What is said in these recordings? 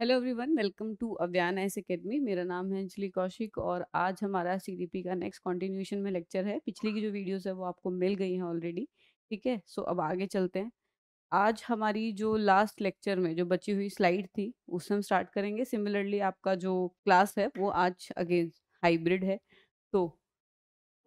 Hello everyone welcome to Avyan's academy मेरा नाम है अंजलि कौशिक और आज हमारा सीडीपी का नेक्स्ट कंटिन्यूशन में लेक्चर है पिछली की जो वीडियोस है वो आपको मिल गई हैं ऑलरेडी ठीक है सो so, अब आगे चलते हैं आज हमारी जो लास्ट लेक्चर में जो बची हुई स्लाइड थी उससे हम स्टार्ट करेंगे सिमिलरली आपका जो क्लास है वो आज अगेन हाइब्रिड है तो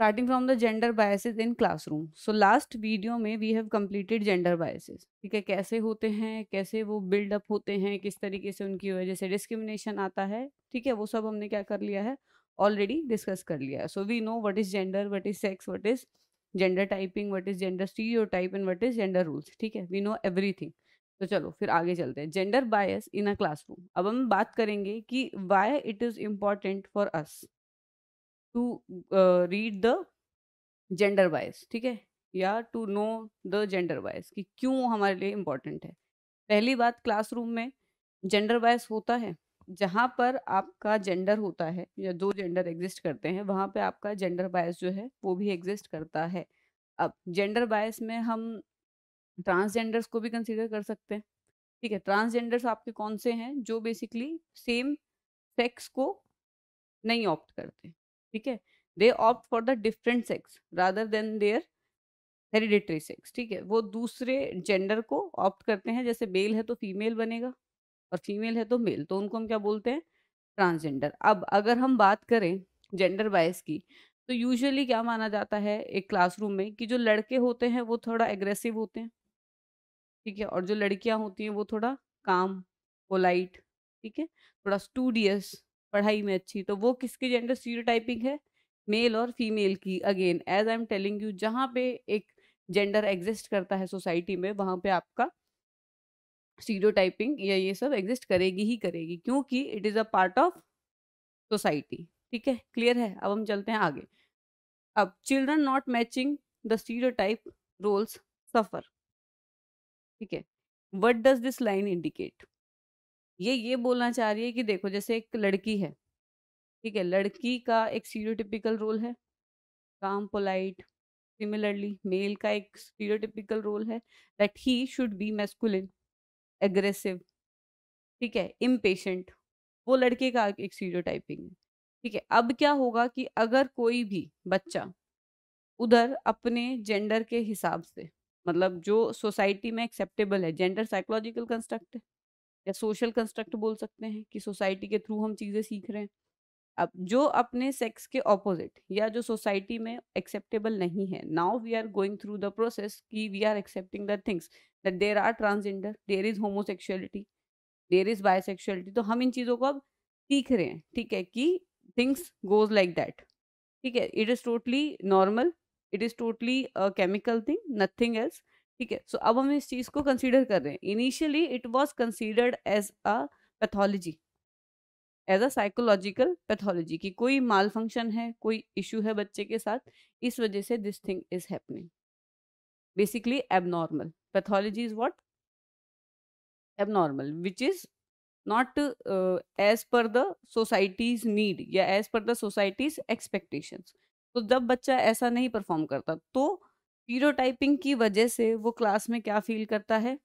starting from the gender biases in classroom so last video में we have completed gender biases ठीक है कैसे होते हैं कैसे वो बिल्डअप होते हैं किस तरीके से उनकी वजह से डिस्क्रिमिनेशन आता है ठीक है वो सब हमने क्या कर लिया है ऑलरेडी डिस्कस कर लिया है so we know what is gender what is sex what is gender typing what is gender stereotype and what is gender roles ठीक है वी नो एवरीथिंग तो चलो फिर आगे चलते हैं gender bias in a classroom अब हम बात करेंगे कि why it is important for us to read the gender wise ठीक है या to know the gender wise कि क्यों हमारे लिए इम्पोर्टेंट है पहली बात क्लासरूम में जेंडर वाइज होता है जहाँ पर आपका जेंडर होता है या दो जेंडर एग्जिस्ट करते हैं वहाँ पे आपका जेंडर बायस जो है वो भी एग्जिस्ट करता है अब जेंडर बायस में हम ट्रांसजेंडर्स को भी कंसिडर कर सकते हैं ठीक है ट्रांसजेंडर्स आपके कौन से हैं जो बेसिकली सेम सेक्स को नहीं ऑप्ट करते ठीक है they opt for the different sex rather than their hereditary sex ठीक है वो दूसरे जेंडर को ऑप्ट करते हैं जैसे मेल है तो फीमेल बनेगा और फीमेल है तो मेल तो उनको हम क्या बोलते हैं ट्रांसजेंडर अब अगर हम बात करें जेंडर बायस की तो यूजुअली क्या माना जाता है एक क्लासरूम में कि जो लड़के होते हैं वो थोड़ा एग्रेसिव होते हैं ठीक है और जो लड़कियां होती हैं वो थोड़ा काम पोलाइट ठीक है थोड़ा स्टूडियस पढ़ाई में अच्छी तो वो किसकी जेंडर स्टीरियोटाइपिंग है मेल और फीमेल की again as I am telling you जहाँ पे एक जेंडर एग्जिस्ट करता है सोसाइटी में वहाँ पे आपका स्टीरियोटाइपिंग या ये सब एग्जिस्ट करेगी ही करेगी क्योंकि it is a part of society ठीक है क्लियर है अब हम चलते हैं आगे अब children not matching the stereotype roles suffer ठीक है what does this line indicate ये ये बोलना चाह रही है कि देखो जैसे एक लड़की है ठीक है लड़की का एक स्टीरियोटिपिकल रोल है काम पोलाइट सिमिलरली मेल का एक स्टीरियोटिपिकल रोल है that he should be masculine aggressive ठीक है इम्पेशेंट वो लड़के का एक सीरियोटाइपिंग है ठीक है अब क्या होगा कि अगर कोई भी बच्चा उधर अपने जेंडर के हिसाब से मतलब जो सोसाइटी में एक्सेप्टेबल है जेंडर साइकोलॉजिकल कंस्ट्रक्ट है या सोशल कंस्ट्रक्ट बोल सकते हैं कि सोसाइटी के थ्रू हम चीज़ें सीख रहे हैं अब जो अपने सेक्स के ऑपोजिट या जो सोसाइटी में एक्सेप्टेबल नहीं है now we are going through the process कि we are accepting the things that there are transgender there is homosexuality there is bisexuality तो हम इन चीज़ों को अब सीख रहे हैं ठीक है कि थिंग्स गोज लाइक दैट ठीक है it is totally normal it is totally chemical thing nothing else ठीक है सो अब हम इस चीज को कंसीडर कर रहे हैं initially it was considered as a pathology as a psychological pathology कि कोई माल फंक्शन है कोई इशू है बच्चे के साथ इस वजह से this thing is happening basically abnormal pathology is what abnormal which is not as per the societies need या as per the societies expectations तो जब बच्चा ऐसा नहीं परफॉर्म करता तो स्टीरियोटाइपिंग की वजह से वो क्लास में क्या फील करता है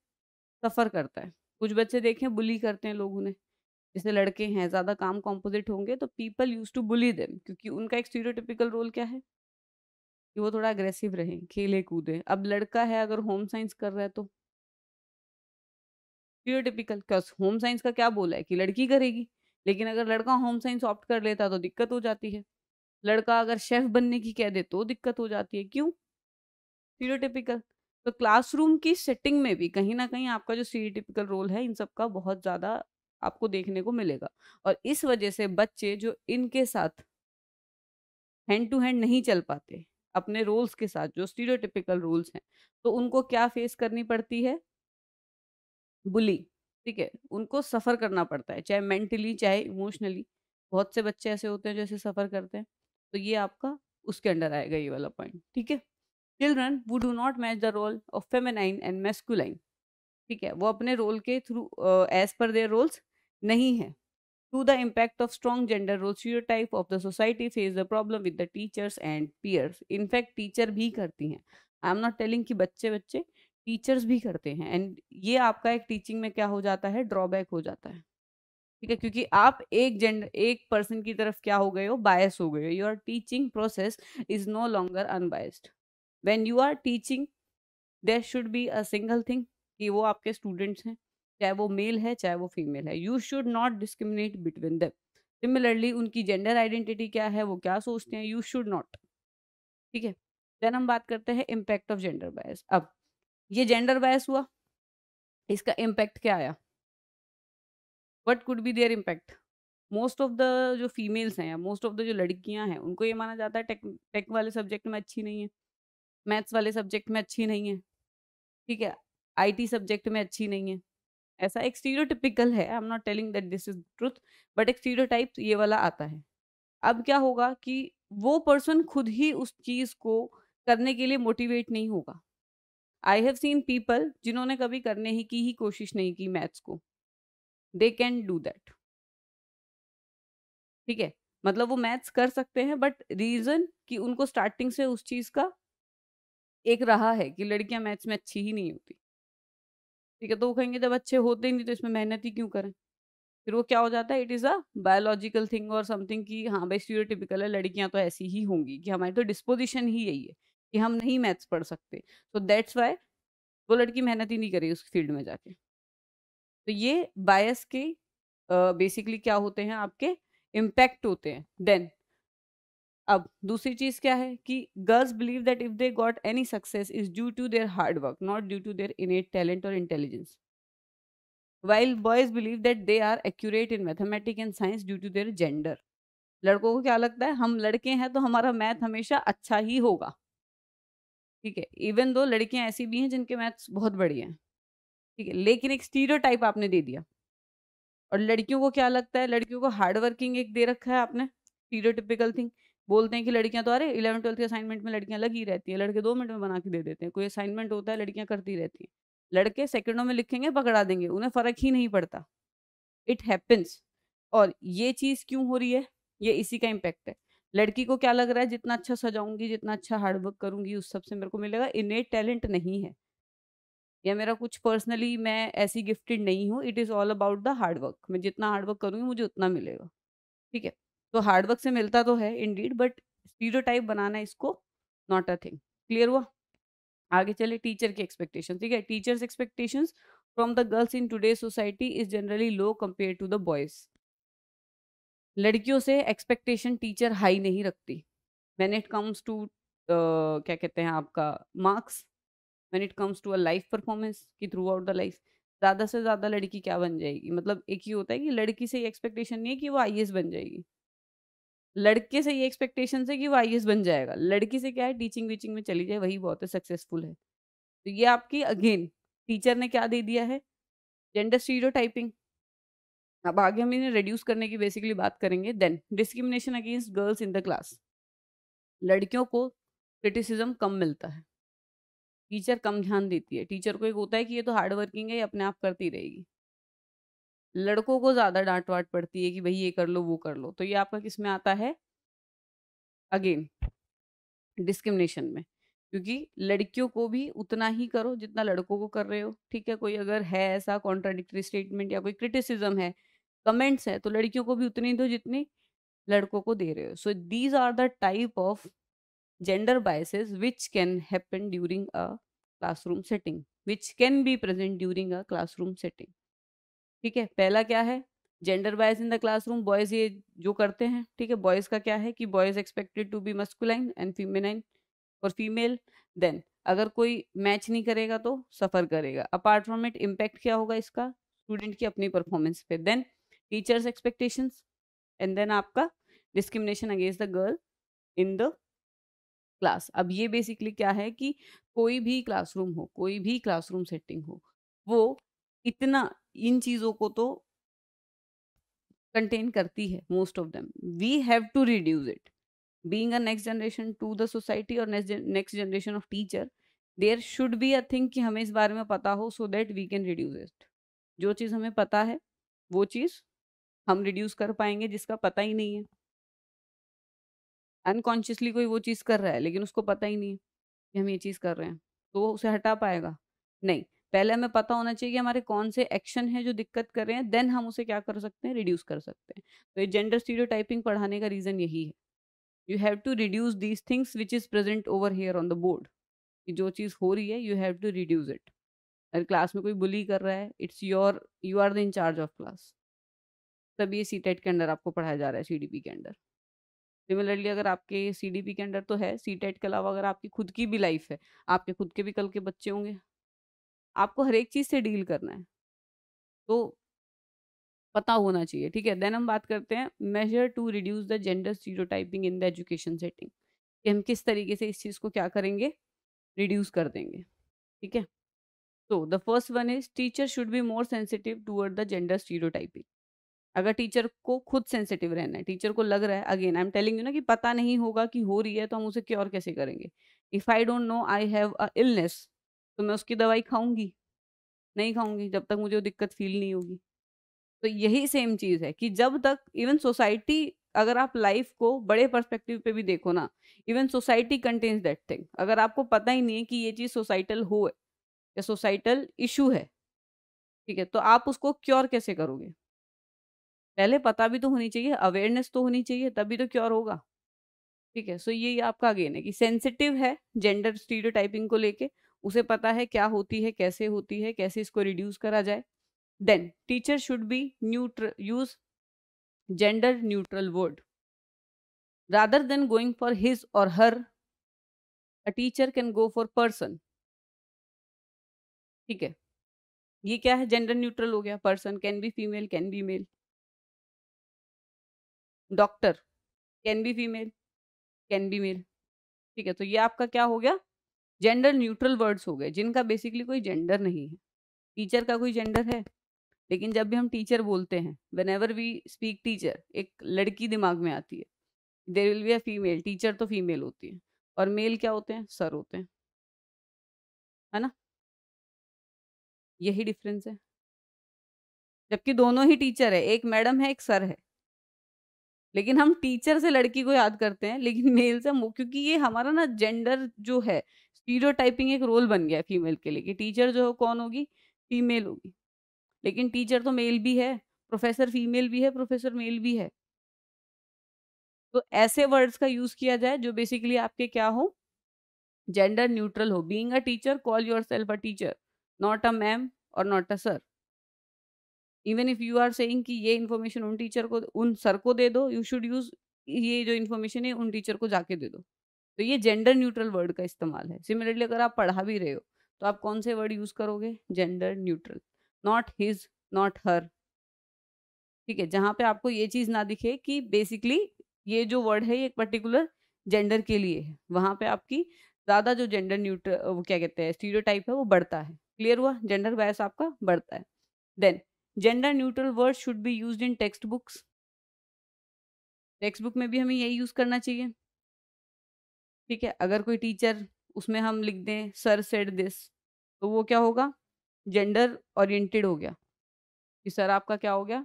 सफ़र करता है कुछ बच्चे देखें बुली करते हैं लोग उन्हें जैसे लड़के हैं ज़्यादा काम कॉम्पोजिट होंगे तो people use to bully them क्योंकि उनका एक स्टीरियोटिपिकल रोल क्या है कि वो थोड़ा अग्रेसिव रहें खेले कूदे अब लड़का है अगर होम साइंस कर रहा है तो स्टीरियोटिपिकल होम साइंस का क्या बोला है कि लड़की करेगी लेकिन अगर लड़का होम साइंस ऑप्ट कर लेता तो दिक्कत हो जाती है लड़का अगर शेफ बनने की कह दे तो दिक्कत हो जाती है क्यों स्टीरियोटिपिकल तो क्लासरूम की सेटिंग में भी कहीं ना कहीं आपका जो स्टीरियोटिपिकल रोल है इन सब का बहुत ज़्यादा आपको देखने को मिलेगा और इस वजह से बच्चे जो इनके साथ हैंड टू हैंड नहीं चल पाते अपने रोल्स के साथ जो स्टीरियोटिपिकल रोल्स हैं तो उनको क्या फेस करनी पड़ती है बुली ठीक है उनको सफ़र करना पड़ता है चाहे मेंटली चाहे इमोशनली बहुत से बच्चे ऐसे होते हैं जैसे सफ़र करते हैं तो ये आपका उसके अंडर आएगा ये वाला पॉइंट ठीक है चिल्ड्रन वो do not match the role of feminine and masculine ठीक है वो अपने रोल के through as per their roles नहीं है through the impact of strong gender role type of the society face the problem with the teachers and peers in fact teacher भी करती हैं आई एम नॉट टेलिंग कि बच्चे बच्चे टीचर्स भी करते हैं एंड ये आपका एक टीचिंग में क्या हो जाता है ड्रॉबैक हो जाता है ठीक है क्योंकि आप एक जेंडर एक पर्सन की तरफ क्या हो गए हो बायस हो गए हो your teaching process is no longer unbiased when you are teaching there should be a single thing कि वो आपके स्टूडेंट्स हैं चाहे वो मेल है चाहे वो फीमेल है you should not discriminate between them similarly उनकी जेंडर आइडेंटिटी क्या है वो क्या सोचते हैं यू शुड नॉट ठीक है देन हम बात करते हैं इम्पैक्ट ऑफ जेंडर बायस अब ये जेंडर बायस हुआ इसका इम्पैक्ट क्या आया what could be their impact most of the जो फीमेल्स हैं या मोस्ट ऑफ द जो लड़कियां हैं उनको ये माना जाता है टेक टेक वाले सब्जेक्ट में अच्छी नहीं है मैथ्स वाले सब्जेक्ट में अच्छी नहीं है ठीक है आईटी सब्जेक्ट में अच्छी नहीं है ऐसा एक स्टीरियोटिपिकल है I am not telling that this is truth but एक स्टीरियोटाइप ये वाला आता है अब क्या होगा कि वो पर्सन खुद ही उस चीज़ को करने के लिए मोटिवेट नहीं होगा आई हैव सीन पीपल जिन्होंने कभी करने ही की ही कोशिश नहीं की मैथ्स को दे कैन डू दैट ठीक है मतलब वो मैथ्स कर सकते हैं बट रीज़न कि उनको स्टार्टिंग से उस चीज़ का एक रहा है कि लड़कियां मैथ्स में अच्छी ही नहीं होती ठीक है तो वो कहेंगे जब अच्छे होते ही नहीं तो इसमें मेहनत ही क्यों करें फिर वो क्या हो जाता है it is a biological thing और समथिंग कि हाँ भाई टिपिकल है लड़कियाँ तो ऐसी ही होंगी कि हमारी तो डिस्पोजिशन ही यही है कि हम नहीं मैथ्स पढ़ सकते सो दैट्स वाई वो लड़की मेहनत ही नहीं करेगी उस फील्ड में जाके तो ये बायस के बेसिकली uh, क्या होते हैं आपके इम्पैक्ट होते हैं देन अब दूसरी चीज़ क्या है कि girls believe that if they got any success is due to their hard work not due to their innate talent और intelligence while boys believe that they are accurate in mathematic and science due to their gender लड़कों को क्या लगता है हम लड़के हैं तो हमारा मैथ हमेशा अच्छा ही होगा ठीक है इवन दो लड़कियां ऐसी भी हैं जिनके मैथ्स बहुत बढ़िया हैं ठीक है लेकिन एक स्टीरियो आपने दे दिया और लड़कियों को क्या लगता है लड़कियों को हार्ड वर्किंग एक दे रखा है आपने स्टीरियोटिपिकल थिंग बोलते हैं कि लड़कियां तो अरे इलेवन ट्वेल्थ के असाइनमेंट में लड़कियां लगी रहती हैं लड़के दो मिनट में बना के दे देते हैं कोई असाइनमेंट होता है लड़कियां करती रहती हैं लड़के सेकंडों में लिखेंगे पकड़ा देंगे उन्हें फ़र्क ही नहीं पड़ता इट हैपन्स और ये चीज़ क्यों हो रही है ये इसी का इम्पैक्ट है लड़की को क्या लग रहा है जितना अच्छा सजाऊंगी जितना अच्छा हार्डवर्क करूंगी उस सबसे मेरे को मिलेगा इनेट टैलेंट नहीं है या मेरा कुछ पर्सनली मैं ऐसी गिफ्टेड नहीं हूँ it is all about the hard work मैं जितना हार्डवर्क करूँगी मुझे उतना मिलेगा ठीक है तो हार्डवर्क से मिलता तो है डीड बट स्टीरियोटाइप बनाना इसको नॉट अ थिंग क्लियर हुआ आगे चले टीचर की एक्सपेक्टेशन ठीक है teachers expectation from the girls in today society is generally low compare to the boys लड़कियों से एक्सपेक्टेशन टीचर हाई नहीं रखती वेन इट कम्स टू क्या कहते हैं आपका marks when it comes to a life performance कि थ्रू आउट द लाइफ ज़्यादा से ज़्यादा लड़की क्या बन जाएगी मतलब एक ही होता है कि लड़की से ये एक्सपेक्टेशन नहीं है कि वो आई बन जाएगी लड़के से ये एक्सपेक्टेशन है कि वो आई बन जाएगा लड़की से क्या है टीचिंग वीचिंग में चली जाए वही बहुत है सक्सेसफुल है तो ये आपकी अगेन टीचर ने क्या दे दिया है जेंडर स्टीरियो टाइपिंग अब आगे हम इन्हें रिड्यूस करने की बेसिकली बात करेंगे then discrimination against girls in the class लड़कियों को क्रिटिसिज्म कम मिलता है टीचर कम ध्यान देती है टीचर को एक होता है कि ये तो हार्ड वर्किंग है ये अपने आप करती रहेगी लड़कों को ज़्यादा डांट वाट पड़ती है कि भाई ये कर लो वो कर लो तो ये आपका किस में आता है अगेन डिस्क्रिमिनेशन में क्योंकि लड़कियों को भी उतना ही करो जितना लड़कों को कर रहे हो ठीक है कोई अगर है ऐसा कॉन्ट्राडिक्टरी स्टेटमेंट या कोई क्रिटिसिज्म है कमेंट्स है तो लड़कियों को भी उतनी दो जितनी लड़कों को दे रहे हो so these are the type of gender biases which can happen during a classroom setting which can be present during a classroom setting ठीक है पहला क्या है gender bias in the classroom boys ये जो करते हैं ठीक है बॉयज का क्या है कि boys expected to be masculine and feminine और फीमेल देन अगर कोई मैच नहीं करेगा तो सफ़र करेगा अपार्ट फ्रॉम इट इम्पैक्ट क्या होगा इसका स्टूडेंट की अपनी परफॉर्मेंस पे then teachers expectations and then आपका discrimination against the girl in the class अब ये बेसिकली क्या है कि कोई भी क्लासरूम हो कोई भी क्लासरूम सेटिंग हो वो इतना इन चीज़ों को तो कंटेन करती है most of them we have to reduce it being a next generation to the society और next generation of teacher there should be a thing कि हमें इस बारे में पता हो so that we can reduce it जो चीज़ हमें पता है वो चीज़ हम रिड्यूस कर पाएंगे जिसका पता ही नहीं है अनकॉन्शियसली कोई वो चीज़ कर रहा है लेकिन उसको पता ही नहीं है कि हम ये चीज़ कर रहे हैं तो वो उसे हटा पाएगा नहीं पहले हमें पता होना चाहिए कि हमारे कौन से एक्शन है जो दिक्कत कर रहे हैं देन हम उसे क्या कर सकते हैं रिड्यूस कर सकते हैं तो ये जेंडर टाइपिंग पढ़ाने का रीज़न यही है you have to reduce these things which is present over here on the board कि जो चीज़ हो रही है you have to reduce it अगर क्लास में कोई बुली कर रहा है it's your you are the in charge of class तब ये सी e के अंडर आपको पढ़ाया जा रहा है सी के अंडर सिमिलरली अगर आपके सी के अंडर तो है सी e के अलावा अगर आपकी खुद की भी लाइफ है आपके खुद के भी कल के बच्चे होंगे आपको हर एक चीज़ से डील करना है तो पता होना चाहिए ठीक है देन हम बात करते हैं measure to reduce the gender stereotyping in the education setting कि हम किस तरीके से इस चीज़ को क्या करेंगे रिड्यूस कर देंगे ठीक है so the first one is teacher should be more sensitive toward the gender stereotyping अगर टीचर को खुद सेंसिटिव रहना है टीचर को लग रहा है again I am telling you ना कि पता नहीं होगा कि हो रही है तो हम उसे क्योर कैसे करेंगे if I don't know I have a illness तो मैं उसकी दवाई खाऊंगी नहीं खाऊंगी जब तक मुझे वो दिक्कत फील नहीं होगी तो यही सेम चीज़ है कि जब तक इवन सोसाइटी अगर आप लाइफ को बड़े पर्सपेक्टिव पे भी देखो ना even society contains that thing अगर आपको पता ही नहीं है कि ये चीज़ सोसाइटल हो है या सोसाइटल इशू है ठीक है तो आप उसको क्योर कैसे करोगे पहले पता भी तो होनी चाहिए अवेयरनेस तो होनी चाहिए तभी तो क्योर होगा ठीक है सो ये आपका अगेन है कि सेंसिटिव है जेंडर स्टीडियो को लेके उसे पता है क्या होती है कैसे होती है कैसे इसको रिड्यूस करा जाए then teacher should be neutral use gender neutral word rather than going for his or her a teacher can go for person ठीक है ये क्या है जेंडर न्यूट्रल हो गया person can be female can be male doctor can be female can be male ठीक है तो ये आपका क्या हो गया जेंडर न्यूट्रल वर्ड्स हो गए जिनका बेसिकली कोई जेंडर नहीं है टीचर का कोई जेंडर है लेकिन जब भी हम टीचर बोलते हैं whenever we speak teacher एक लड़की दिमाग में आती है there will be a female teacher तो फीमेल होती है और मेल क्या होते हैं सर होते हैं है ना यही डिफरेंस है जबकि दोनों ही टीचर है एक मैडम है एक सर है लेकिन हम टीचर से लड़की को याद करते हैं लेकिन मेल से क्योंकि ये हमारा ना जेंडर जो है स्टीरियोटाइपिंग एक रोल बन गया फीमेल के लिए कि टीचर जो हो कौन होगी फीमेल होगी लेकिन टीचर तो मेल भी है प्रोफेसर फीमेल भी है प्रोफेसर मेल भी है तो ऐसे वर्ड्स का यूज किया जाए जो बेसिकली आपके क्या हो जेंडर न्यूट्रल हो being a teacher call yourself a teacher not a ma'am or not a sir even if you are saying कि ये इन्फॉर्मेशन उन टीचर को उन सर को दे दो यू शुड यूज ये जो इन्फॉर्मेशन है उन टीचर को जाके दे दो तो ये जेंडर न्यूट्रल वर्ड का इस्तेमाल है सिमिलरली अगर आप पढ़ा भी रहे हो तो आप कौन से वर्ड यूज करोगे gender neutral not his not her ठीक है जहां पे आपको ये चीज ना दिखे कि बेसिकली ये जो वर्ड है ये एक पर्टिकुलर जेंडर के लिए है वहां पे आपकी ज़्यादा जो जेंडर न्यूट्रल वो क्या कहते हैं स्टीरियोटाइप है वो बढ़ता है क्लियर हुआ जेंडर बायस आपका बढ़ता है then gender neutral word should be use in text books text book में भी हमें यही यूज करना चाहिए ठीक है अगर कोई टीचर उसमें हम लिख दें सर सेड दिस तो वो क्या होगा जेंडर ओरिएंटेड हो गया कि सर आपका क्या हो गया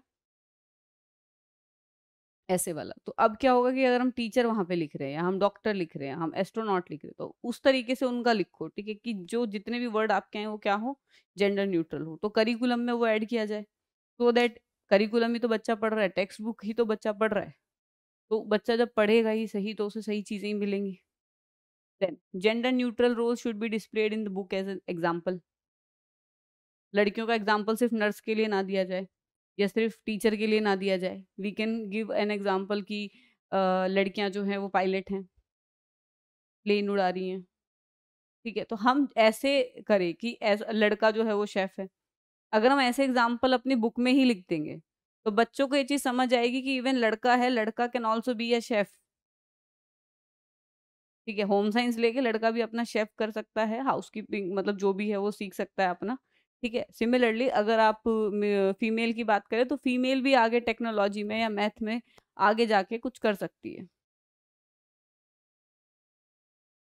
ऐसे वाला तो अब क्या होगा कि अगर हम टीचर वहाँ पे लिख रहे हैं हम डॉक्टर लिख रहे हैं हम एस्ट्रोनॉट लिख रहे हैं तो उस तरीके से उनका लिखो ठीक है कि जो जितने भी वर्ड आपके हैं वो क्या हो जेंडर न्यूट्रल हो तो करिकुलम में वो ऐड किया जाए सो तो दैट करिकुलम ही तो बच्चा पढ़ रहा है टेक्स्ट बुक ही तो बच्चा पढ़ रहा है तो बच्चा जब पढ़ेगा ही सही तो उसे सही चीज़ें ही मिलेंगी then gender neutral role should be displayed in the book as example लड़कियों का एग्जाम्पल सिर्फ नर्स के लिए ना दिया जाए या सिर्फ टीचर के लिए ना दिया जाए we can give an example कि लड़कियां जो हैं वो पायलट हैं प्लेन उड़ा रही हैं ठीक है तो हम ऐसे करें कि ऐसा लड़का जो है वो शेफ़ है अगर हम ऐसे एग्जाम्पल अपनी बुक में ही लिख देंगे तो बच्चों को ये चीज़ समझ आएगी कि इवन लड़का है लड़का can also be a chef ठीक है होम साइंस लेके लड़का भी अपना शेफ कर सकता है हाउस कीपिंग मतलब जो भी है वो सीख सकता है अपना ठीक है सिमिलरली अगर आप फीमेल की बात करें तो फीमेल भी आगे टेक्नोलॉजी में या मैथ में आगे जाके कुछ कर सकती है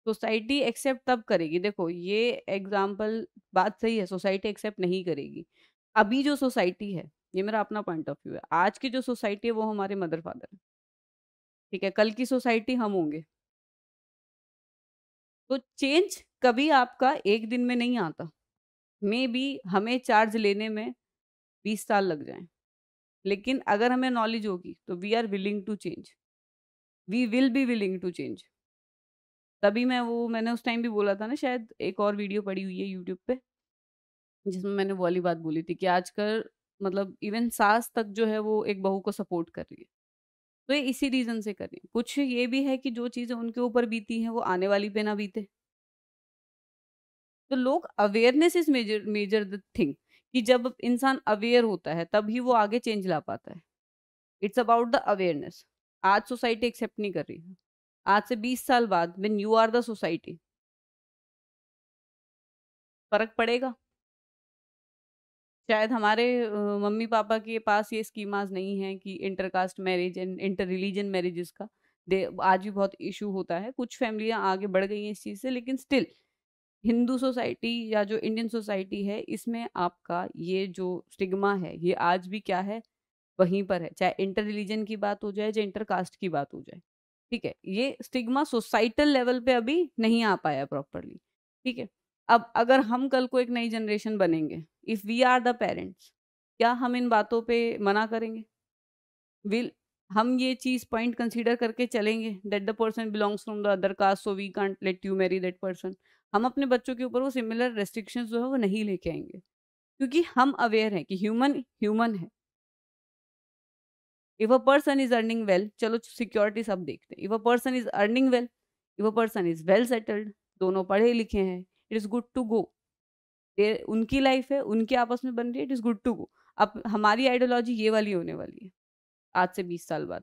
सोसाइटी एक्सेप्ट तब करेगी देखो ये एग्जाम्पल बात सही है सोसाइटी एक्सेप्ट नहीं करेगी अभी जो सोसाइटी है ये मेरा अपना पॉइंट ऑफ व्यू है आज की जो सोसाइटी है वो हमारे मदर फादर है ठीक है कल की सोसाइटी हम होंगे तो चेंज कभी आपका एक दिन में नहीं आता मे बी हमें चार्ज लेने में बीस साल लग जाए लेकिन अगर हमें नॉलेज होगी तो we are willing to change we will be willing to change तभी मैं वो मैंने उस टाइम भी बोला था ना शायद एक और वीडियो पड़ी हुई है यूट्यूब पे जिसमें मैंने वो वाली बात बोली थी कि आजकल मतलब इवन सास तक जो है वो एक बहू को सपोर्ट कर रही है तो ये इसी रीजन से करें कुछ ये भी है कि जो चीज़ें उनके ऊपर बीती हैं वो आने वाली पे ना बीते तो लोग awareness is major major the thing कि जब इंसान अवेयर होता है तभी वो आगे चेंज ला पाता है इट्स अबाउट द अवेयरनेस आज सोसाइटी एक्सेप्ट नहीं कर रही है आज से बीस साल बाद when you are the society फर्क पड़ेगा शायद हमारे मम्मी पापा के पास ये स्कीमाज नहीं है कि inter caste marriage and inter religion marriages का दे आज भी बहुत इशू होता है कुछ फैमिलियाँ आगे बढ़ गई हैं इस चीज़ से लेकिन स्टिल हिंदू सोसाइटी या जो इंडियन सोसाइटी है इसमें आपका ये जो स्टिग्मा है ये आज भी क्या है वहीं पर है चाहे इंटर रिलीजन की बात हो जाए चाहे इंटर कास्ट की बात हो जाए ठीक है ये स्टिग्मा सोसाइटल लेवल पे अभी नहीं आ पाया प्रॉपरली ठीक है अब अगर हम कल को एक नई जनरेशन बनेंगे if we are the parents क्या हम इन बातों पे मना करेंगे विल हम ये चीज़ पॉइंट कंसीडर करके चलेंगे that the person belongs from the other caste so we can't let you marry that person हम अपने बच्चों के ऊपर वो सिमिलर रेस्ट्रिक्शन जो है वो नहीं लेके आएंगे क्योंकि हम अवेयर हैं कि ह्यूमन ह्यूमन है if a person is earning well चलो सिक्योरिटी सब देखते हैं if a person is earning well if a person is well settled दोनों पढ़े लिखे हैं it is good to go ये उनकी लाइफ है उनकी आपस में बन रही है it is good to go अब हमारी आइडियोलॉजी ये वाली होने वाली है आज से बीस साल बाद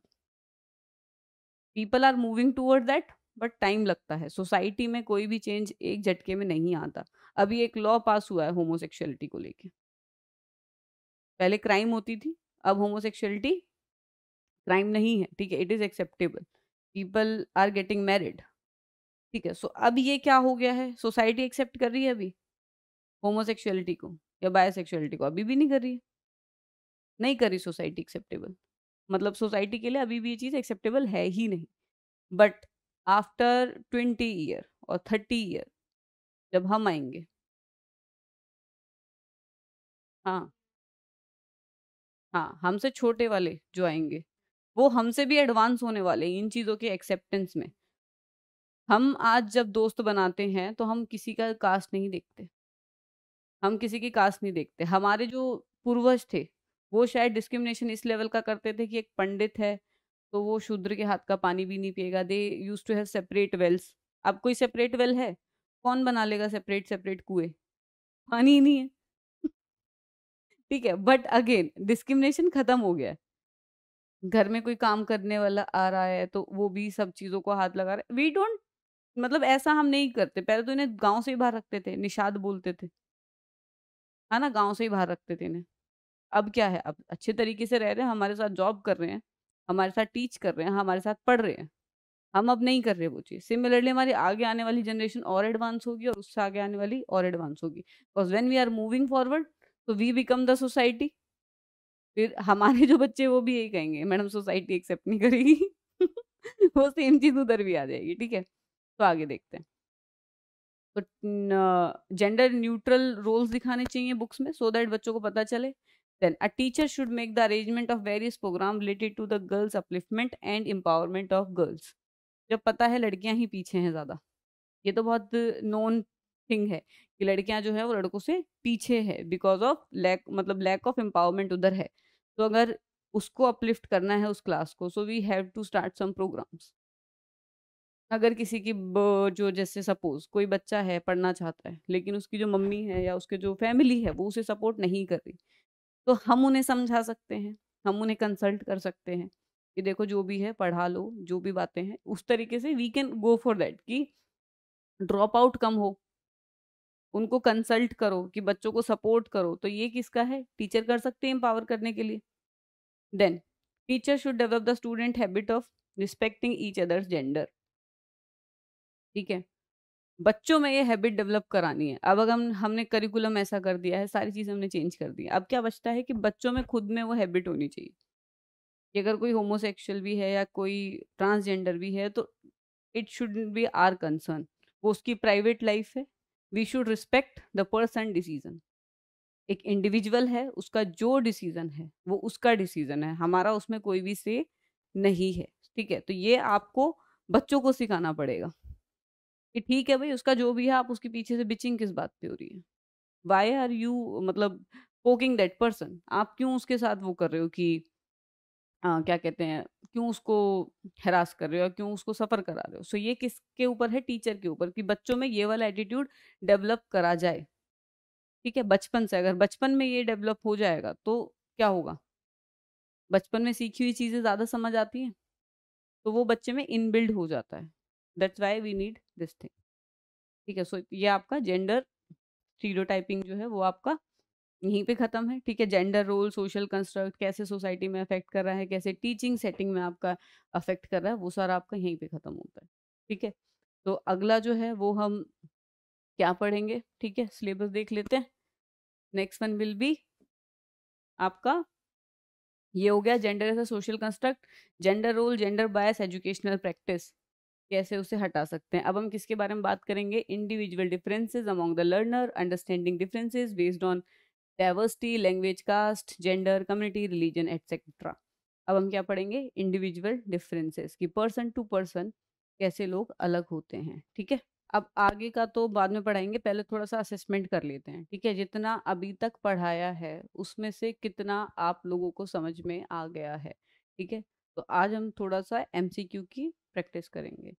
people are moving toward that but time लगता है सोसाइटी में कोई भी चेंज एक झटके में नहीं आता अभी एक लॉ पास हुआ है होमोसेक्सुअलिटी को लेके पहले क्राइम होती थी अब होमोसेक्सुअलिटी क्राइम नहीं है ठीक है it is acceptable people are getting married ठीक है सो अब ये क्या हो गया है सोसाइटी एक्सेप्ट कर रही है अभी होमोसेक्सुअलिटी को या बायोसेक्सुअलिटी को अभी भी नहीं कर रही है नहीं करी सोसाइटी एक्सेप्टेबल मतलब सोसाइटी के लिए अभी भी ये चीज़ एक्सेप्टेबल है ही नहीं बट आफ्टर ट्वेंटी ईयर और थर्टी ईयर जब हम आएंगे हाँ हाँ हमसे छोटे वाले जो आएंगे वो हमसे भी एडवांस होने वाले इन चीज़ों के एक्सेप्टेंस में हम आज जब दोस्त बनाते हैं तो हम किसी का कास्ट नहीं देखते हम किसी की कास्ट नहीं देखते हमारे जो पूर्वज थे वो शायद डिस्क्रिमिनेशन इस लेवल का करते थे कि एक पंडित है तो वो शूद्र के हाथ का पानी भी नहीं पिएगा they use to have separate wells अब कोई सेपरेट वेल है कौन बना लेगा सेपरेट सेपरेट कुएं पानी ही नहीं है ठीक है बट अगेन डिस्क्रिमिनेशन खत्म हो गया है घर में कोई काम करने वाला आ रहा है तो वो भी सब चीज़ों को हाथ लगा रहा है वी डोंट मतलब ऐसा हम नहीं करते पहले तो इन्हें गांव से ही बाहर रखते थे निषाद बोलते थे है ना गांव से ही बाहर रखते थे इन्हें अब क्या है अब अच्छे तरीके से रह रहे हैं हमारे साथ जॉब कर रहे हैं हमारे साथ टीच कर रहे हैं हमारे साथ पढ़ रहे हैं हम अब नहीं कर रहे वो चीज़ सिमिलरली हमारी आगे आने वाली जनरेशन और एडवांस होगी और उससे आगे आने वाली और एडवांस होगी because when we are moving forward तो वी बिकम द सोसाइटी फिर हमारे जो बच्चे वो भी यही कहेंगे मैडम सोसाइटी एक्सेप्ट नहीं करेगी वो सेम चीज़ उधर भी आ जाएगी ठीक है तो आगे देखते हैं तो जेंडर न्यूट्रल रोल्स दिखाने चाहिए बुक्स में सो so दैट बच्चों को पता चले then a teacher should make the arrangement of various program related to the girls upliftment and empowerment of girls जब पता है लड़कियां ही पीछे हैं ज़्यादा ये तो बहुत नॉन थिंग है कि लड़कियां जो है वो लड़कों से पीछे है बिकॉज ऑफ लैक मतलब लैक ऑफ एम्पावरमेंट उधर है तो अगर उसको अपलिफ्ट करना है उस क्लास को so we have to start some programs अगर किसी की जो जैसे सपोज कोई बच्चा है पढ़ना चाहता है लेकिन उसकी जो मम्मी है या उसके जो फैमिली है वो उसे सपोर्ट नहीं कर रही तो हम उन्हें समझा सकते हैं हम उन्हें कंसल्ट कर सकते हैं कि देखो जो भी है पढ़ा लो जो भी बातें हैं उस तरीके से we can go for that कि ड्रॉप आउट कम हो उनको कंसल्ट करो कि बच्चों को सपोर्ट करो तो ये किसका है टीचर कर सकते हैं एम्पावर करने के लिए then teacher should develop the student habit of respecting each others gender ठीक है बच्चों में ये हैबिट डेवलप करानी है अब अगर हम हमने करिकुलम ऐसा कर दिया है सारी चीज़ हमने चेंज कर दी है अब क्या बचता है कि बच्चों में खुद में वो हैबिट होनी चाहिए कि अगर कोई होमोसेक्सुअल भी है या कोई ट्रांसजेंडर भी है तो it should be our concern वो उसकी प्राइवेट लाइफ है we should respect the person decision एक इंडिविजुअल है उसका जो डिसीजन है वो उसका डिसीजन है हमारा उसमें कोई भी से नहीं है ठीक है तो ये आपको बच्चों को सिखाना पड़ेगा कि ठीक है भाई उसका जो भी है आप उसके पीछे से बिचिंग किस बात पे हो रही है वाई आर यू मतलब पोकिंग दैट पर्सन आप क्यों उसके साथ वो कर रहे हो कि आ, क्या कहते हैं क्यों उसको हरास कर रहे हो क्यों उसको सफ़र करा रहे हो सो so, ये किसके ऊपर है टीचर के ऊपर कि बच्चों में ये वाला एटीट्यूड डेवलप करा जाए ठीक है बचपन से अगर बचपन में ये डेवलप हो जाएगा तो क्या होगा बचपन में सीखी हुई चीज़ें ज़्यादा समझ आती हैं तो वो बच्चे में इनबिल्ड हो जाता है that's why we need this thing ठीक है सो ये आपका जेंडर स्टीरियोटाइपिंग जो है वो आपका यहीं पे ख़त्म है ठीक है जेंडर रोल सोशल कंस्ट्रक्ट कैसे सोसाइटी में अफेक्ट कर रहा है कैसे टीचिंग सेटिंग में आपका अफेक्ट कर रहा है वो सारा आपका यहीं पे ख़त्म होता है ठीक है तो अगला जो है वो हम क्या पढ़ेंगे ठीक है सिलेबस देख लेते हैं नेक्स्ट वन विल बी आपका ये हो गया gender as a social construct gender role gender bias educational practice कैसे उसे हटा सकते हैं अब हम किसके बारे में बात करेंगे individual differences among the learner understanding differences based on diversity language caste gender community religion etcetera अब हम क्या पढ़ेंगे इंडिविजुअल डिफरेंसेस कि पर्सन टू पर्सन कैसे लोग अलग होते हैं ठीक है अब आगे का तो बाद में पढ़ाएंगे पहले थोड़ा सा असेसमेंट कर लेते हैं ठीक है जितना अभी तक पढ़ाया है उसमें से कितना आप लोगों को समझ में आ गया है ठीक है तो आज हम थोड़ा सा एम की प्रैक्टिस करेंगे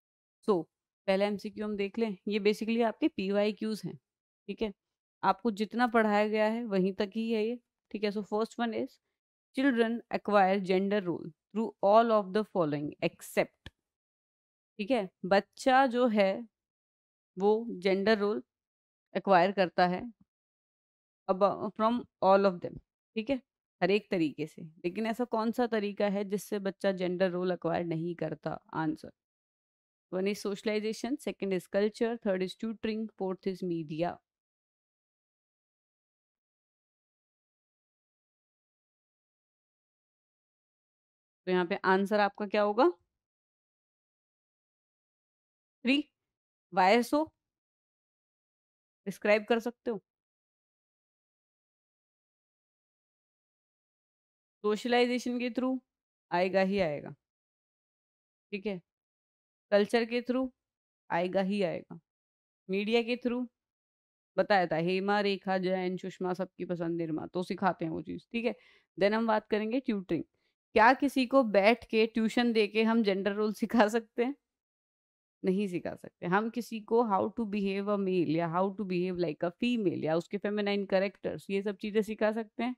सो so, पहले एम हम देख लें ये बेसिकली आपके क्यूज हैं ठीक है आपको जितना पढ़ाया गया है वहीं तक ही है ये ठीक है so first one is children acquire gender role through all of the following except ठीक है बच्चा जो है वो जेंडर रोल एक्वायर करता है अब फ्रॉम ऑल ऑफ देम ठीक है हर एक तरीके से लेकिन ऐसा कौन सा तरीका है जिससे बच्चा जेंडर रोल अक्वायर नहीं करता answer one is socialization second is culture third is tutoring fourth is media तो यहाँ पे आंसर आपका क्या होगा थ्री वायसो डिस्क्राइब कर सकते हो सोशलाइजेशन के थ्रू आएगा ही आएगा ठीक है कल्चर के थ्रू आएगा ही आएगा मीडिया के थ्रू बताया था हेमा रेखा जैन सुषमा सबकी पसंद निर्मा तो सिखाते हैं वो चीज़ ठीक है देन हम बात करेंगे ट्यूटरिंग क्या किसी को बैठ के ट्यूशन दे के हम जेंडर रोल सिखा सकते हैं नहीं सिखा सकते हम किसी को how to behave a male या how to behave like a female या उसके फेमेनाइन करेक्टर्स ये सब चीज़ें सिखा सकते हैं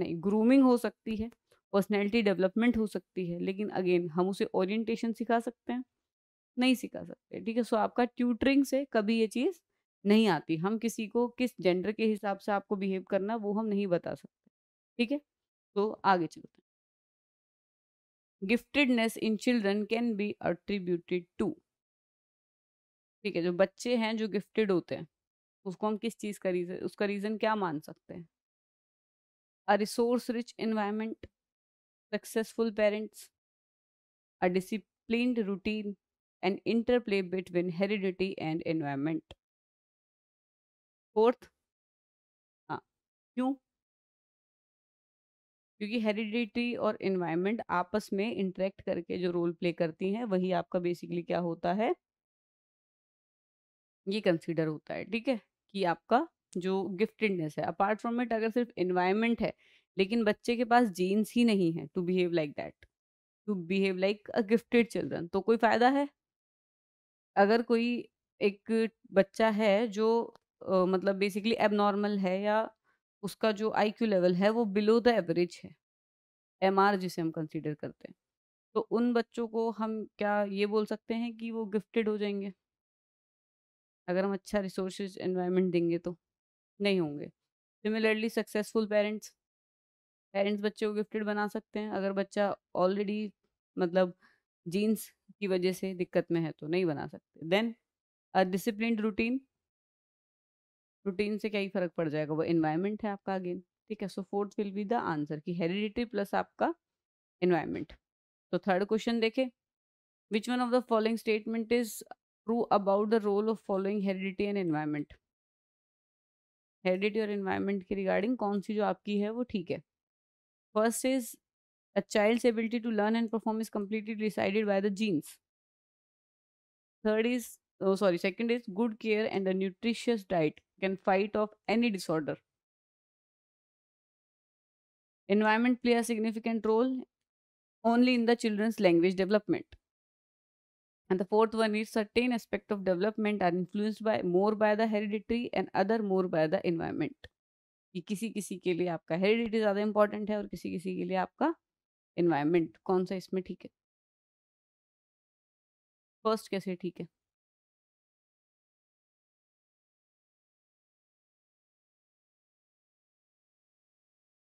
नहीं ग्रूमिंग हो सकती है पर्सनैलिटी डेवलपमेंट हो सकती है लेकिन अगेन हम उसे ओरिएंटेशन सिखा सकते हैं नहीं सिखा सकते ठीक है सो आपका ट्यूटरिंग से कभी ये चीज़ नहीं आती हम किसी को किस जेंडर के हिसाब से आपको बिहेव करना वो हम नहीं बता सकते ठीक है तो आगे चलते हैं giftedness in children can be attributed to ठीक है जो बच्चे हैं जो गिफ्टेड होते हैं उसको हम किस चीज़ का रीज़न उसका रीज़न क्या मान सकते हैं a resource rich environment, successful parents, a disciplined routine, and interplay between heredity and environment. Fourth, हाँ क्यों क्योंकि हेरिडिटी और इन्वायरमेंट आपस में इंटरेक्ट करके जो रोल प्ले करती हैं वही आपका बेसिकली क्या होता है ये कंसिडर होता है ठीक है कि आपका जो गिफ्टेडनेस है अपार्ट फ्रॉम इट अगर सिर्फ इन्वायरमेंट है लेकिन बच्चे के पास जीन्स ही नहीं है to behave like that to behave like a gifted children तो कोई फ़ायदा है अगर कोई एक बच्चा है जो uh, मतलब बेसिकली एबनॉर्मल है या उसका जो आई क्यू लेवल है वो बिलो द एवरेज है एम आर जिसे हम कंसिडर करते हैं तो उन बच्चों को हम क्या ये बोल सकते हैं कि वो गिफ्टेड हो जाएंगे अगर हम अच्छा रिसोर्स इन्वायरमेंट देंगे तो नहीं होंगे सिमिलरली सक्सेसफुल पेरेंट्स पेरेंट्स बच्चे को गिफ्टेड बना सकते हैं अगर बच्चा ऑलरेडी मतलब जीन्स की वजह से दिक्कत में है तो नहीं बना सकते then a discipline routine routine से क्या ही फर्क पड़ जाएगा वो इन्वायरमेंट है आपका अगेन ठीक है so fourth will be the answer कि हेरिडिटी प्लस आपका इन्वायरमेंट तो थर्ड क्वेश्चन देखें which one of the following statement is true about the role of following heredity and environment heredity और इन्वायरमेंट के रिगार्डिंग कौन सी जो आपकी है वो ठीक है first is a child's ability to learn and perform is completely decided by the genes third is sorry second is good care and a nutritious diet can fight off any disorder environment play a significant role only in the children's language development And the fourth one is certain aspect of development are influenced by more by the hereditary and other more by the environment. कि किसी किसी के लिए आपका heredity ज़्यादा important है और किसी किसी के लिए आपका इन्वायरमेंट कौन सा इसमें ठीक है फर्स्ट कैसे ठीक है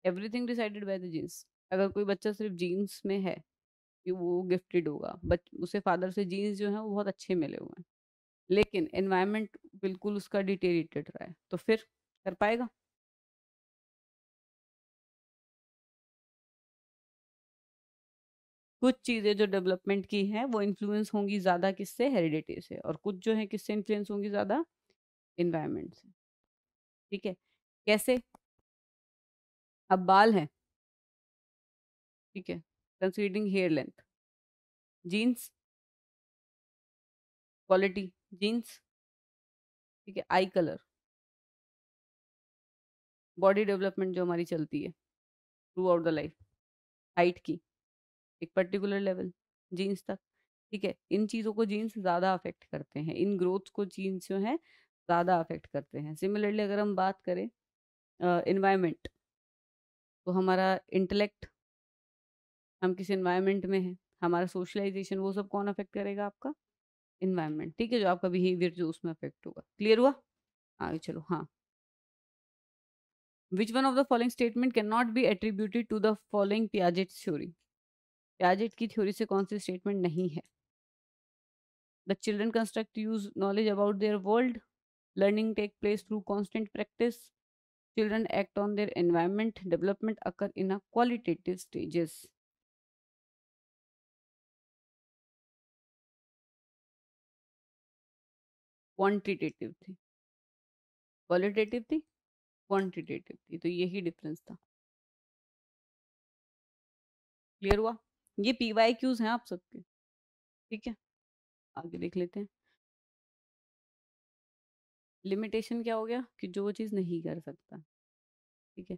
everything decided by the genes अगर कोई बच्चा सिर्फ जीन्स में है कि वो गिफ्टेड होगा बट उसे फादर से जीन्स जो है वो बहुत अच्छे मिले हुए हैं लेकिन एनवायरमेंट बिल्कुल उसका डिटेरिटेड रहा है तो फिर कर पाएगा कुछ चीज़ें जो डेवलपमेंट की हैं वो इन्फ्लुएंस होंगी ज़्यादा किससे हेरिडिटी से और कुछ जो है किससे इन्फ्लुएंस होंगी ज़्यादा इन्वायरमेंट से ठीक है कैसे अब बाल हैं ठीक है considering hair length genes quality genes ठीक है आई कलर बॉडी डेवलपमेंट जो हमारी चलती है throughout the life height की एक पर्टिकुलर लेवल जीन्स तक ठीक है इन चीज़ों को जीन्स ज़्यादा अफेक्ट करते हैं इन ग्रोथ को जीन्स जो हैं ज़्यादा अफेक्ट करते हैं सिमिलरली अगर हम बात करें इन्वायरमेंट तो हमारा इंटेलेक्ट हम किस इन्वायरमेंट में हैं हमारा सोशलाइजेशन वो सब कौन अफेक्ट करेगा आपका इन्वायरमेंट ठीक है जो आपका बिहेवियर जो उसमें अफेक्ट होगा क्लियर हुआ आगे चलो हाँ one of the following statement can not be attributed to the following Piaget theory Piaget की थ्योरी से कौन सी स्टेटमेंट नहीं है the children construct use knowledge about their world learning take place through constant practice children act on their environment development occur in a qualitative stages quantitative थी qualitative थी quantitative थी तो यही डिफरेंस था क्लियर हुआ ये पी वाई क्यूज हैं आप सबके ठीक है आगे देख लेते हैं लिमिटेशन क्या हो गया कि जो चीज़ नहीं कर सकता ठीक है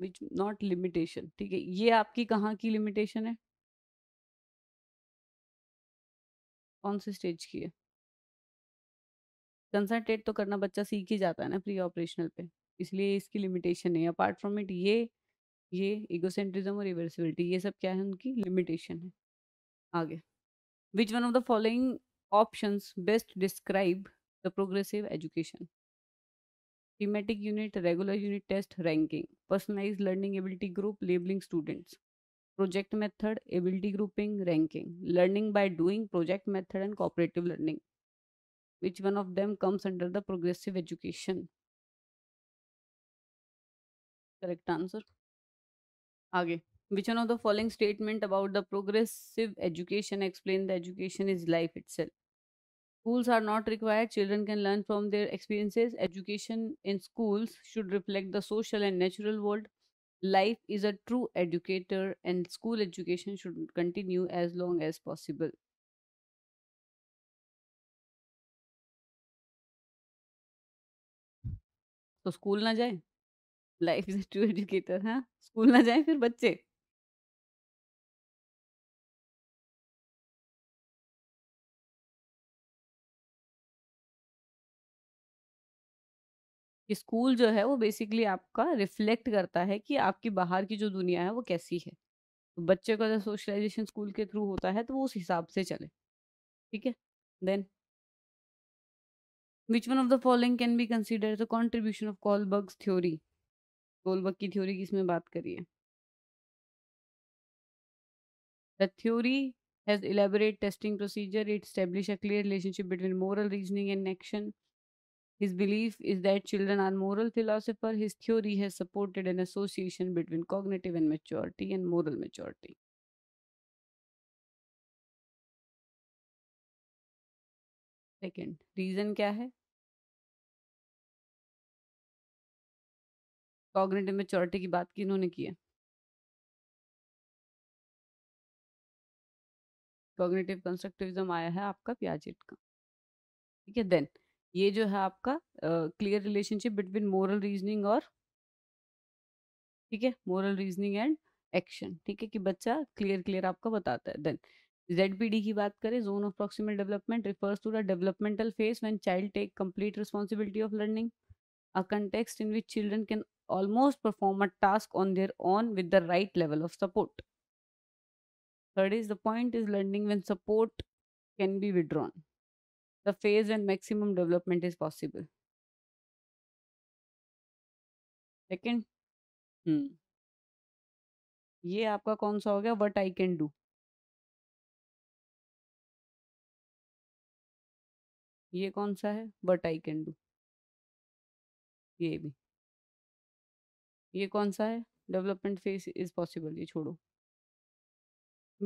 विच नॉट लिमिटेशन ठीक है ये आपकी कहाँ की लिमिटेशन है कौन से स्टेज की है कंसनट्रेट तो करना बच्चा सीख ही जाता है ना प्री ऑपरेशनल पे इसलिए इसकी लिमिटेशन है अपार्ट फ्रॉम इट ये ये इगोसेंट्रिज्म और रिवर्सिबिलिटी ये सब क्या है उनकी लिमिटेशन है आगे which one of the following option best describe the progressive education thematic unit regular unit test ranking personalize learning ability group labeling students project method ability grouping ranking learning by doing project method and cooperative learning which one of them comes under the progressive education correct answer Aage. which one of the following statement about the progressive education explain the education is life itself schools are not required children can learn from their experiences education in schools should reflect the social and natural world life is a true educator and school education should continue as long as possible तो school ना जाए life is to educator हाँ school ना जाए फिर बच्चे कि school जो है वो बेसिकली आपका रिफ्लेक्ट करता है कि आपकी बाहर की जो दुनिया है वो कैसी है तो बच्चे का जो सोशलाइजेशन स्कूल के थ्रू होता है तो वो उस हिसाब से चले ठीक है then which one of the following can be consider the contribution of Kohlberg theory Kohlberg की थ्योरी की इसमें बात करिए the theory has elaborate testing procedure it establish a clear relationship between moral reasoning and action His belief is that children are moral philosopher. His theory has supported an association between cognitive and maturity and moral maturity. Second reason क्या है cognitive maturity की बात की इन्होंने की है cognitive constructivism आया है आपका पियाजेट का ठीक है देन ये जो है आपका clear relationship between moral reasoning और ठीक है मोरल रीजनिंग एंड एक्शन ठीक है कि बच्चा क्लियर क्लियर आपका बताता है देन जेडपीडी की बात करें zone of proximal development refers to the developmental phase when child take complete responsibility of learning a context in which children can almost perform a task on their own with the right level of support. Third is the point is learning when support can be withdrawn, the phase when maximum development is possible. Second, hmm, ये आपका कौन सा हो गया what I can do ये कौन सा है वट आई कैन डू ये भी ये कौन सा है डेवलपमेंट फेस इज पॉसिबल ये छोड़ो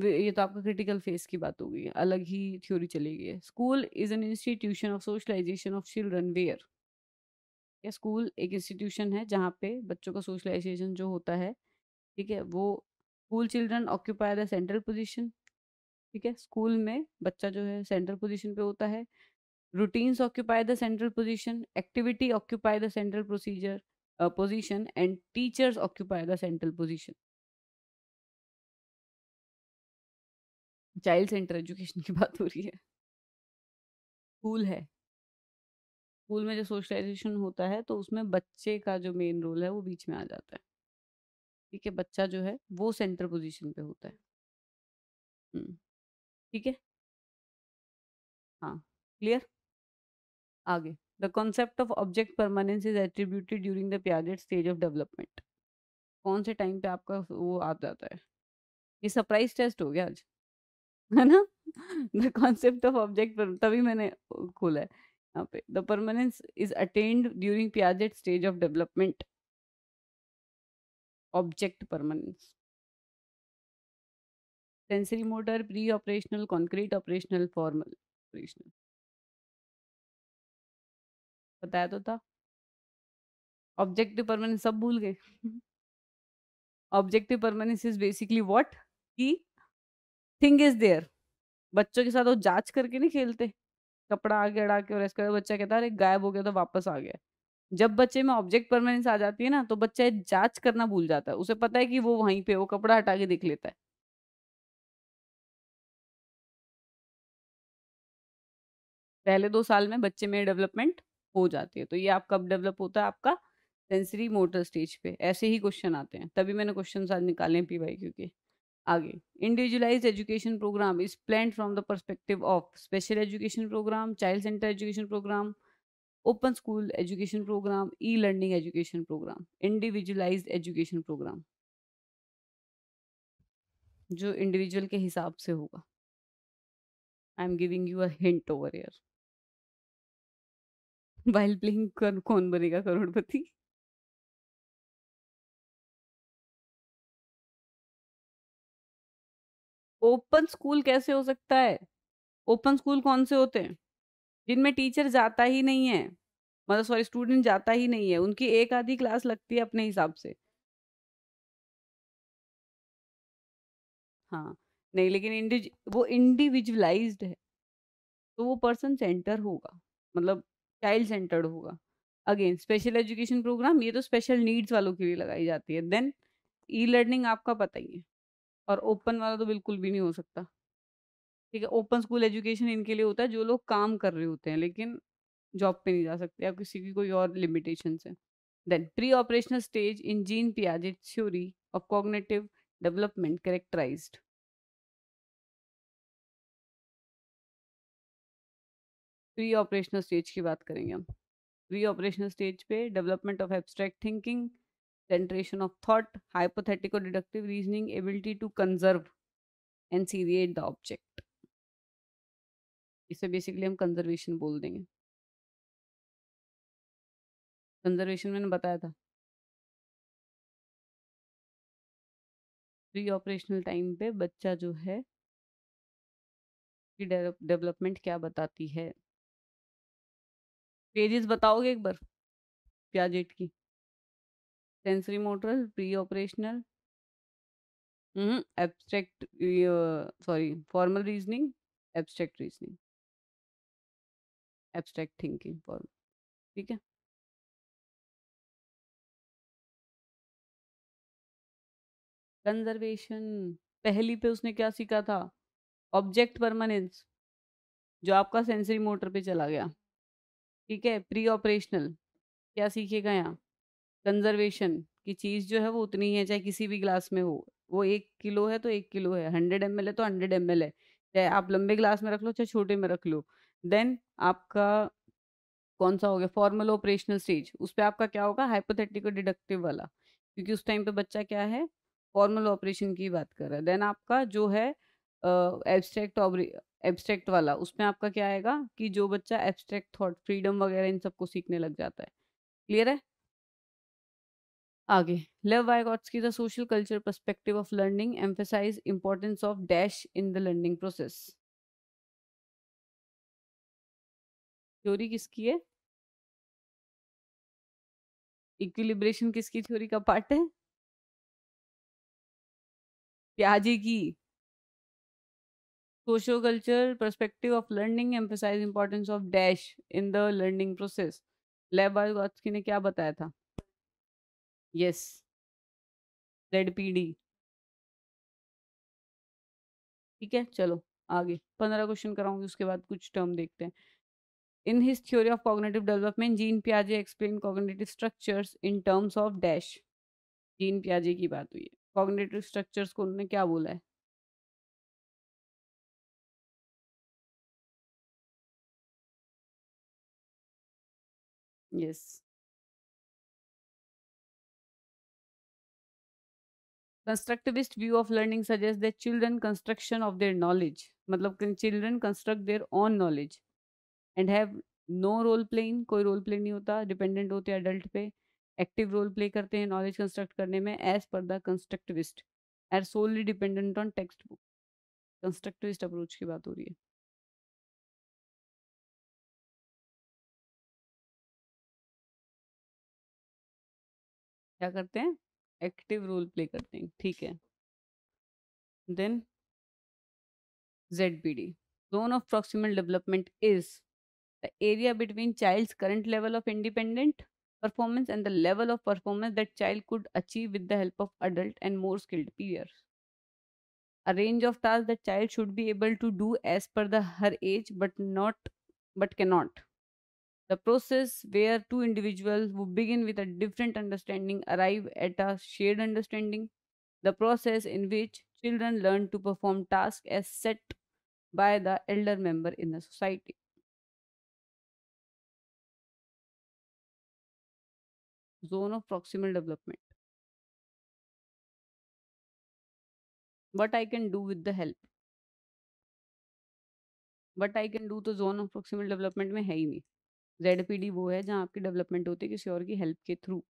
ये तो आपका क्रिटिकल फेस की बात हो गई अलग ही थ्योरी चली गई है school is an institution of socialization of children where है स्कूल एक इंस्टीट्यूशन है जहाँ पे बच्चों का सोशलाइजेशन जो होता है ठीक है वो school children occupy the central position ठीक है स्कूल में बच्चा जो है सेंट्रल पोजिशन पे होता है routines occupy the central position activity occupy the central procedure position and teachers teachers occupy the central child center education की बात हो रही है स्कूल है स्कूल में जो सोशलाइजेशन होता है तो उसमें बच्चे का जो मेन रोल है वो बीच में आ जाता है ठीक है बच्चा जो है वो सेंट्रल पोजीशन पे होता है हम्म। ठीक है हाँ क्लियर आगे the concept of object permanence is attributed during the Piaget stage of development कौन से टाइम पे आपका वो आ जाता है ये सरप्राइज टेस्ट हो गया आज है ना द कॉन्सेप्ट ऑफ ऑब्जेक्ट तभी मैंने खोला है यहाँ पे the permanence is attend during Piaget stage of development object permanence sensory motor pre operational concrete operational formal operational बताया तो था ऑब्जेक्टिव परमानेंस सब भूल गए objective permanence is basically what की थिंग इज देयर बच्चों के साथ वो जांच करके नहीं खेलते कपड़ा आगे अड़ा के और ऐसा बच्चा कहता है अरे गायब हो गया तो वापस आ गया जब बच्चे में ऑब्जेक्ट परमानेंस आ जाती है ना तो बच्चा जांच करना भूल जाता है उसे पता है कि वो वहीं पे वो कपड़ा हटा के देख लेता है पहले दो साल में बच्चे में डेवलपमेंट हो जाती है तो ये आप कब डेवलप होता है आपका सेंसरी मोटर स्टेज पे ऐसे ही क्वेश्चन आते हैं तभी मैंने क्वेश्चन आज निकाले पी वाई क्यू के आगे individualize education program is plan from the perspective of special education program child center education program open school education program e learning education program individualize education program जो individual के हिसाब से होगा I am giving you an hint over year wild playing कर कौन बनेगा करोड़पति open school कैसे हो सकता है ओपन स्कूल कौन से होते हैं जिनमें टीचर जाता ही नहीं है मतलब सॉरी स्टूडेंट जाता ही नहीं है उनकी एक आधी क्लास लगती है अपने हिसाब से हाँ नहीं लेकिन इंडिज वो इंडिविजुअलाइज्ड है तो वो पर्सन सेंटर होगा मतलब चाइल्ड सेंटर्ड होगा अगेन स्पेशल एजुकेशन प्रोग्राम ये तो स्पेशल नीड्स वालों के लिए लगाई जाती है देन ई लर्निंग आपका पता ही है और ओपन वाला तो बिल्कुल भी नहीं हो सकता ठीक है ओपन स्कूल एजुकेशन इनके लिए होता है जो लोग काम कर रहे होते हैं लेकिन जॉब पे नहीं जा सकते या किसी की कोई और लिमिटेशन है then pre operational stage in Jean Piaget theory of cognitive development characterized pre operational stage की बात करेंगे हम प्री ऑपरेशनल स्टेज पे development of abstract thinking generation of thought hypothetical deductive reasoning ability to conserve and seriate the object इसे basically हम conservation बोल देंगे conservation मैंने बताया था प्री ऑपरेशनल टाइम पे बच्चा जो है डेवलपमेंट क्या बताती है पेजेस बताओगे एक बार प्याजेट की sensory motor pre operational abstract sorry formal reasoning abstract reasoning abstract thinking form ठीक है कंजर्वेशन पहली पे उसने क्या सीखा था ऑब्जेक्ट परमानेंस जो आपका सेंसरी मोटर पे चला गया ठीक है प्री ऑपरेशनल क्या सीखेगा यहाँ कंजर्वेशन की चीज़ जो है वो उतनी ही है चाहे किसी भी ग्लास में हो वो एक किलो है तो एक किलो है हंड्रेड एम है तो हंड्रेड एम है चाहे आप लंबे ग्लास में रख लो चाहे छोटे में रख लो देन आपका कौन सा हो गया फॉर्मल ऑपरेशनल स्टेज उस पर आपका क्या होगा हाइपोथेटिकल डिडक्टिव वाला क्योंकि उस टाइम पे बच्चा क्या है फॉर्मल ऑपरेशन की बात कर रहा है देन आपका जो है एब्स्ट्रैक्ट एब्स्ट्रैक्ट वाला उसमें आपका क्या आएगा कि जो बच्चा एब्स्ट्रैक्ट थॉट फ्रीडम वगैरह इन सबको सीखने लग जाता है क्लियर है आगे लेव की the social culture perspective of learning emphasize importance of dash in the learning process theory किसकी है इक्विलिब्रेशन किसकी थ्योरी का पार्ट है प्याजी की socio culture perspective of learning emphasize importance of dash in the learning process Vygotsky ने क्या बताया था यस जेड पी डी ठीक है चलो आगे पंद्रह क्वेश्चन कराऊंगी उसके बाद कुछ टर्म देखते हैं in his theory of cognitive development gene प्याजे explain cognitive structures in terms of dash gene प्याजे की बात हुई है कॉग्नेटिव स्ट्रक्चर्स को उन्होंने क्या बोला है Yes. constructivist view of learning suggests that children construction of their knowledge मतलब children construct their own knowledge and have no role playing कोई role play नहीं होता dependent होते हैं adult पे active role play करते हैं knowledge construct करने में as per the constructivist are solely dependent on textbook constructivist approach की बात हो रही है क्या करते हैं एक्टिव रोल प्ले करते हैं ठीक है then Z P D zone of proximal development is the area between child current level of independent performance and the level of performance that child could achieve with the help of adult and more skilled peers a range of task the child should be able to do as per their age but not but cannot the process where two individuals who begin with a different understanding arrive at a shared understanding, the process in which children learn to perform tasks as set by the elder member in the society. Zone of proximal development. What I can do with the help. but I can do the zone of proximal development. में है ही Z वो है जहाँ आपकी development होती है किसी और की हेल्प के थ्रू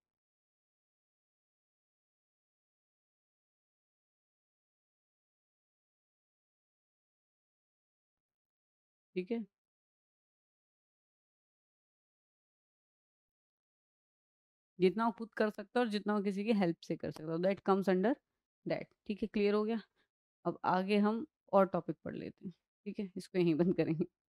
ठीक है जितना खुद कर सकता है और जितना किसी की हेल्प से कर सकता है तो दैट कम्स अंडर दैट ठीक है क्लियर हो गया अब आगे हम और टॉपिक पढ़ लेते हैं ठीक है इसको यहीं बंद करेंगे